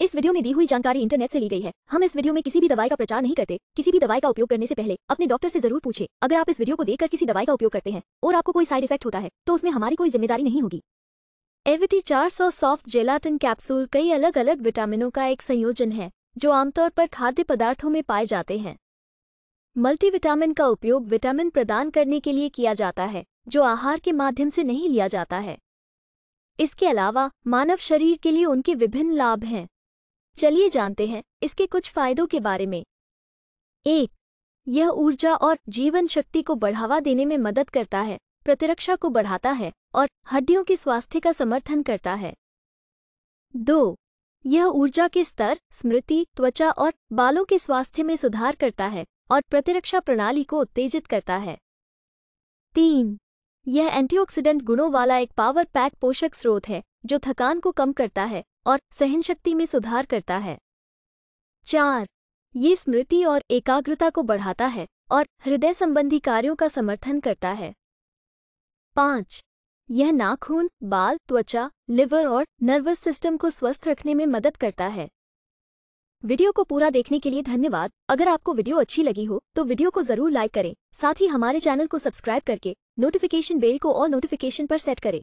इस वीडियो में दी हुई जानकारी इंटरनेट से ली गई है हम इस वीडियो में किसी भी दवाई का प्रचार नहीं करते किसी भी दवाई का उपयोग करने से पहले अपने डॉक्टर से जरूर पूछे अगर आप इस वीडियो को देखकर किसी दवाई का उपयोग करते हैं और आपको कोई साइड इफेक्ट होता है तो उसमें हमारी कोई जिम्मेदारी नहीं होगी एविटी चार सॉफ्ट जेलाटिन कैप्सूल कई अलग अलग विटामिनों का एक संयोजन है जो आमतौर पर खाद्य पदार्थों में पाए जाते हैं मल्टीविटामिन का उपयोग विटामिन प्रदान करने के लिए किया जाता है जो आहार के माध्यम से नहीं लिया जाता है इसके अलावा मानव शरीर के लिए उनके विभिन्न लाभ हैं चलिए जानते हैं इसके कुछ फायदों के बारे में एक यह ऊर्जा और जीवन शक्ति को बढ़ावा देने में मदद करता है प्रतिरक्षा को बढ़ाता है और हड्डियों के स्वास्थ्य का समर्थन करता है दो यह ऊर्जा के स्तर स्मृति त्वचा और बालों के स्वास्थ्य में सुधार करता है और प्रतिरक्षा प्रणाली को उत्तेजित करता है तीन यह एंटीऑक्सीडेंट गुणों वाला एक पावर पैक पोषक स्रोत है जो थकान को कम करता है और सहनशक्ति में सुधार करता है चार ये स्मृति और एकाग्रता को बढ़ाता है और हृदय संबंधी कार्यों का समर्थन करता है पाँच यह नाखून बाल त्वचा लिवर और नर्वस सिस्टम को स्वस्थ रखने में मदद करता है वीडियो को पूरा देखने के लिए धन्यवाद अगर आपको वीडियो अच्छी लगी हो तो वीडियो को जरूर लाइक करें साथ ही हमारे चैनल को सब्सक्राइब करके नोटिफिकेशन बेल को और नोटिफिकेशन पर सेट करें